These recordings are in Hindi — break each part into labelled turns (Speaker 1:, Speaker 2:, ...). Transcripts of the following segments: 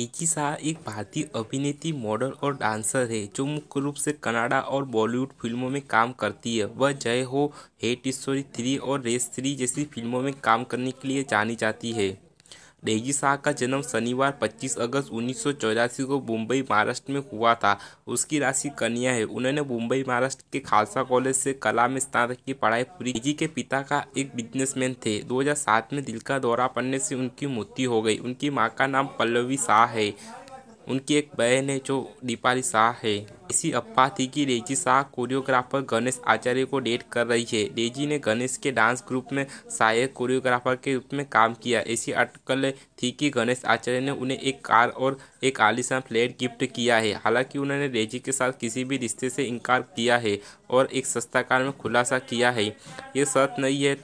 Speaker 1: एकी शाह एक भारतीय अभिनेत्री मॉडल और डांसर है जो मुख्य रूप से कनाडा और बॉलीवुड फिल्मों में काम करती है वह Jai Ho hate story three और रेस थ्री जैसी फिल्मों में काम करने के लिए जानी जाती है डेजी शाह का जन्म शनिवार 25 अगस्त उन्नीस को मुंबई महाराष्ट्र में हुआ था उसकी राशि कन्या है उन्होंने मुंबई महाराष्ट्र के खालसा कॉलेज से कला में स्नातक की पढ़ाई पूरी डेजी के पिता का एक बिजनेसमैन थे 2007 में दिल का दौरा पड़ने से उनकी मृत्यु हो गई उनकी माँ का नाम पल्लवी शाह है उनकी एक बहन है जो दीपाली शाह है इसी अफवाह थी कि रेजी शाह कोरियोग्राफर गणेश आचार्य को डेट कर रही है रेजी ने गणेश के डांस ग्रुप में सहायक कोरियोग्राफर के रूप में काम किया ऐसी अटकल थी कि गणेश आचार्य ने उन्हें एक कार और एक आलिशान फ्लैट गिफ्ट किया है हालांकि उन्होंने रेजी के साथ किसी भी रिश्ते से इनकार किया है और एक सस्ता कार में खुलासा किया है ये सच नहीं है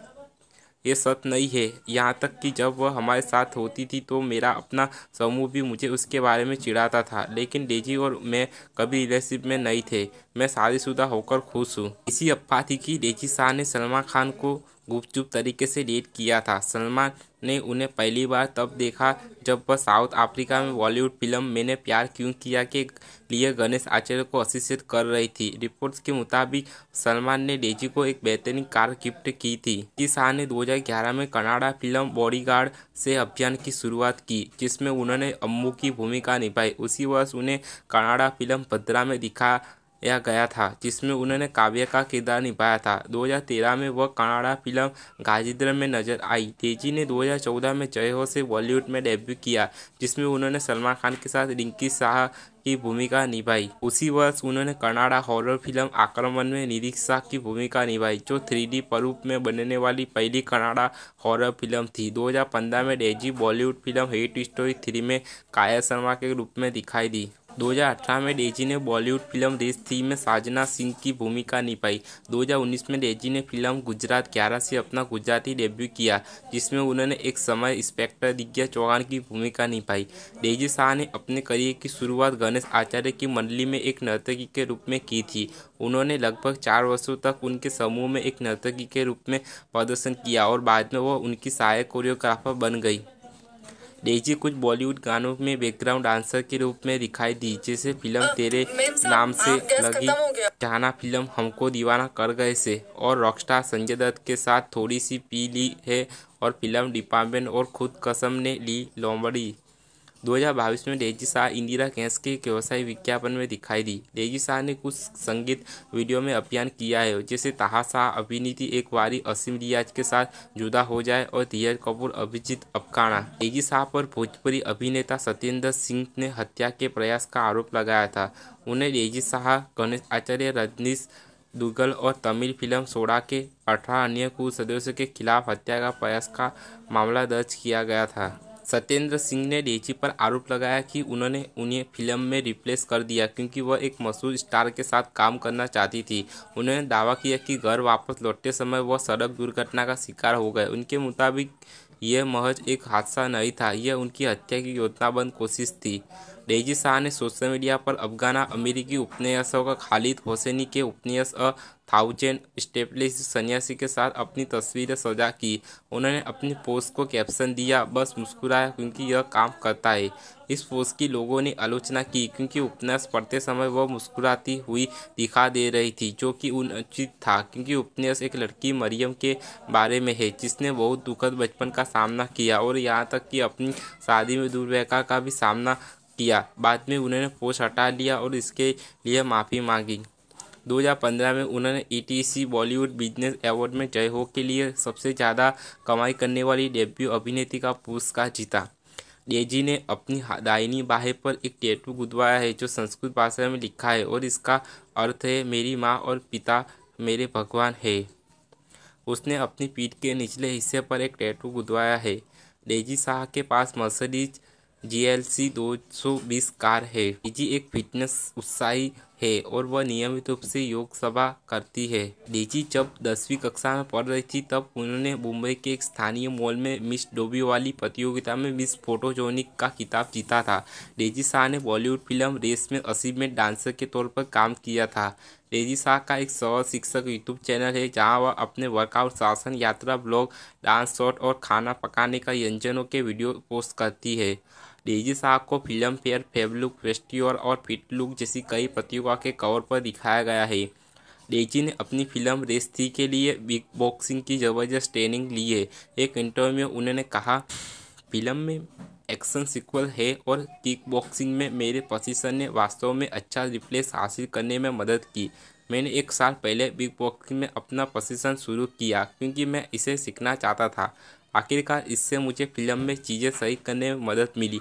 Speaker 1: ये सत नहीं है यहाँ तक कि जब वह हमारे साथ होती थी तो मेरा अपना समूह भी मुझे उसके बारे में चिढ़ाता था लेकिन डेजी और मैं कभी रिलेशनशिप में नहीं थे मैं शादीशुदा होकर खुश हूँ इसी अफवाह थी कि रेजी शाह ने सलमान खान को गुपचुप तरीके से डेट किया था सलमान ने उन्हें पहली बार तब देखा जब वह साउथ अफ्रीका में बॉलीवुड फिल्म मैंने प्यार क्यों किया के लिए गणेश आचार्य को असिस्टेंट कर रही थी रिपोर्ट्स के मुताबिक सलमान ने डेजी को एक बेहतरीन कार गिफ्ट की थी कि शाह ने 2011 में कनाडा फिल्म बॉडीगार्ड से अभियान की शुरुआत की जिसमें उन्होंने अम्मू की भूमिका निभाई उसी वर्ष उन्हें कनाडा फिल्म भद्रा में दिखा या गया था जिसमें उन्होंने काव्य का किरदार निभाया था 2013 में वह कनाडा फिल्म गाजीद्र में नजर आई तेजी ने 2014 में जय हो से बॉलीवुड में डेब्यू किया जिसमें उन्होंने सलमान खान के साथ रिंकी शाह की भूमिका निभाई उसी वर्ष उन्होंने कनाडा हॉरर फिल्म आक्रमण में निरीक्षा की भूमिका निभाई जो थ्री डी में बनने वाली पहली कनाडा हॉरर फिल्म थी 2015 में Daisy Bollywood film hate story three में काया शर्मा के रूप में दिखाई दी 2018 में डेजी ने बॉलीवुड फिल्म रेस थ्री में साजना सिंह की भूमिका निभाई 2019 में डेजी ने फिल्म गुजरात 11 से अपना गुजराती डेब्यू किया जिसमें उन्होंने एक समय इंस्पेक्टर दिग्ञा चौहान की भूमिका निभाई डेजी शाह ने अपने करियर की शुरुआत गणेश आचार्य की मंडली में एक नर्तकी के रूप में की थी उन्होंने लगभग चार वर्षों तक उनके समूह में एक नर्तकी के रूप में प्रदर्शन किया और बाद में वह उनकी सहायक कोरियोग्राफर बन गई डेजी कुछ बॉलीवुड गानों में बैकग्राउंड डांसर के रूप में दिखाई दी जैसे फिल्म तेरे नाम से लगी जहाना फिल्म हमको दीवाना कर गए से और रॉकस्टार संजय दत्त के साथ थोड़ी सी पी ली है और फिल्म डिपार्टमेंट और खुद कसम ने ली लोमड़ी 2022 में डेजी शाह इंदिरा कैंस के व्यवसाय विज्ञापन में दिखाई दी डेजी शाह ने कुछ संगीत वीडियो में अभियान किया है जैसे ताहा शाह अभिनीति एक बारी असीम रियाज के साथ जुदा हो जाए और धीरज कपूर अभिजीत अफकाना डेजी शाह पर भोजपुरी अभिनेता सत्येंद्र सिंह ने हत्या के प्रयास का आरोप लगाया था उन्हें डेजी शाह गणेश आचार्य रजनीश दुगल और तमिल फिल्म सोडा के अठारह अन्य कुछ सदस्यों के खिलाफ हत्या का प्रयास का मामला दर्ज किया गया था सत्येंद्र सिंह ने रेची पर आरोप लगाया कि उन्होंने उन्हें फिल्म में रिप्लेस कर दिया क्योंकि वह एक मशहूर स्टार के साथ काम करना चाहती थी उन्होंने दावा किया कि घर वापस लौटते समय वह सड़क दुर्घटना का शिकार हो गए उनके मुताबिक यह महज एक हादसा नहीं था यह उनकी हत्या की योजनाबंद कोशिश थी रेजी शाह ने सोशल मीडिया पर अफगाना अमेरिकी उपन्यासों का खालिद होसैनी के उपन्यास अ थाउजेंड स्टेपलिस सन्यासी के साथ अपनी तस्वीरें सजा की उन्होंने अपनी पोस्ट को कैप्शन दिया बस मुस्कुराया क्योंकि यह काम करता है इस पोस्ट की लोगों ने आलोचना की क्योंकि उपन्यास पढ़ते समय वह मुस्कुराती हुई दिखा दे रही थी जो कि उचित था क्योंकि उपन्यास एक लड़की मरियम के बारे में है जिसने बहुत दुखद बचपन का सामना किया और यहाँ तक कि अपनी शादी में दुर्व्यवहार का भी सामना किया बाद में उन्होंने पोस्ट हटा लिया और इसके लिए माफ़ी मांगी 2015 में उन्होंने ईटीसी बॉलीवुड बिजनेस अवार्ड में जय हो के लिए सबसे ज़्यादा कमाई करने वाली डेब्यू अभिनेत्री का पुरस्कार जीता डेजी ने अपनी दाहिनी बाहे पर एक टैटू गुदवाया है जो संस्कृत भाषा में लिखा है और इसका अर्थ है मेरी माँ और पिता मेरे भगवान है उसने अपनी पीठ के निचले हिस्से पर एक टैटू गुदवाया है डेजी शाह के पास मर्सडीज जीएलसी 220 कार है डीजी एक फिटनेस उत्साही है और वह नियमित रूप से योग सभा करती है डीजी जब दसवीं कक्षा में पढ़ रही थी तब उन्होंने मुंबई के एक स्थानीय मॉल में मिस डोबी वाली प्रतियोगिता में मिस फोटोजोनिक का खिताब जीता था डेजी शाह ने बॉलीवुड फिल्म रेस में में डांसर के तौर पर काम किया था डेजी शाह का एक सौ शिक्षक यूट्यूब चैनल है जहां वह अपने वर्कआउट शासन यात्रा ब्लॉग डांस शॉट और खाना पकाने का व्यंजनों के वीडियो पोस्ट करती है डेजी साहब को फिल्म फेयर फेवलुक फेस्टिवल और फिटलुक जैसी कई प्रतियोगिता के कवर पर दिखाया गया है डेजी ने अपनी फिल्म रेस्ती के लिए बिग बॉक्सिंग की ज़बरदस्त ट्रेनिंग ली है एक इंटरव्यू में उन्होंने कहा फिल्म में एक्शन सिक्वल है और किक बॉक्सिंग में मेरे पोजिशन ने वास्तव में अच्छा रिप्लेस हासिल करने में मदद की मैंने एक साल पहले बिग बॉक्सिंग में अपना पोजिशन शुरू किया क्योंकि मैं इसे सीखना चाहता था आखिरकार इससे मुझे फिल्म में चीज़ें सही करने में मदद मिली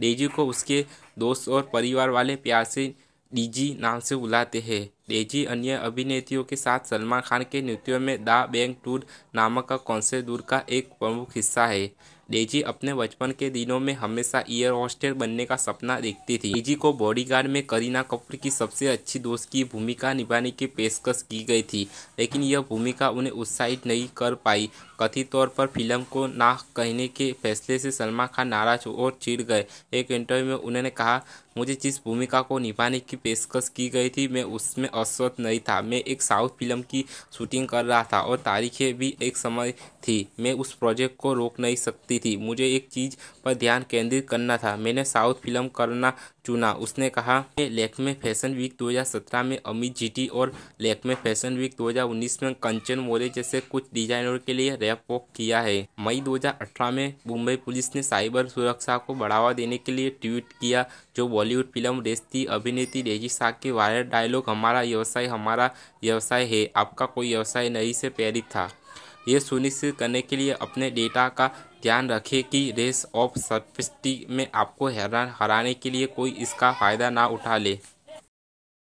Speaker 1: डेजी को उसके दोस्त और परिवार वाले प्यार से डीजी नाम से बुलाते हैं डेजी अन्य अभिनेत्रियों के साथ सलमान खान के नृत्यों में दा बैंक टूर नामक का कॉन्सर्ट दूर का एक प्रमुख हिस्सा है डेजी अपने बचपन के दिनों में हमेशा ईयर हॉस्टेल बनने का सपना देखती थी डेजी को बॉडीगार्ड में करीना कपूर की सबसे अच्छी दोस्त की भूमिका निभाने की पेशकश की गई थी लेकिन यह भूमिका उन्हें उत्साहित नहीं कर पाई कथित तौर पर फिल्म को ना कहने के फैसले से सलमान खान नाराज और चिढ़ गए एक इंटरव्यू में उन्होंने कहा मुझे जिस भूमिका को निभाने की पेशकश की गई थी मैं उसमें अस्वस्थ नहीं था मैं एक साउथ फिल्म की शूटिंग कर रहा था और तारीखें भी एक समय थी मैं उस प्रोजेक्ट को रोक नहीं सकती थी मुझे एक चीज़ पर ध्यान केंद्रित करना था मैंने साउथ फिल्म करना चुना उसने कहा मैं लेकमे फैशन वीक 2017 में अमित जीटी और लेकमे फैशन वीक 2019 में कंचन मोरे जैसे कुछ डिजाइनर के लिए रैप किया है मई 2018 में मुंबई पुलिस ने साइबर सुरक्षा को बढ़ावा देने के लिए ट्वीट किया जो बॉलीवुड फिल्म रेस्ती अभिनेत्री रेजी शाह के वायरल डायलॉग हमारा व्यवसाय हमारा व्यवसाय है आपका कोई व्यवसाय नहीं से प्रेरित था यह सुनिश्चित करने के लिए अपने डेटा का ध्यान रखें कि रेस ऑफ सर्फिस्टी में आपको हैरान हराने के लिए कोई इसका फ़ायदा ना उठा ले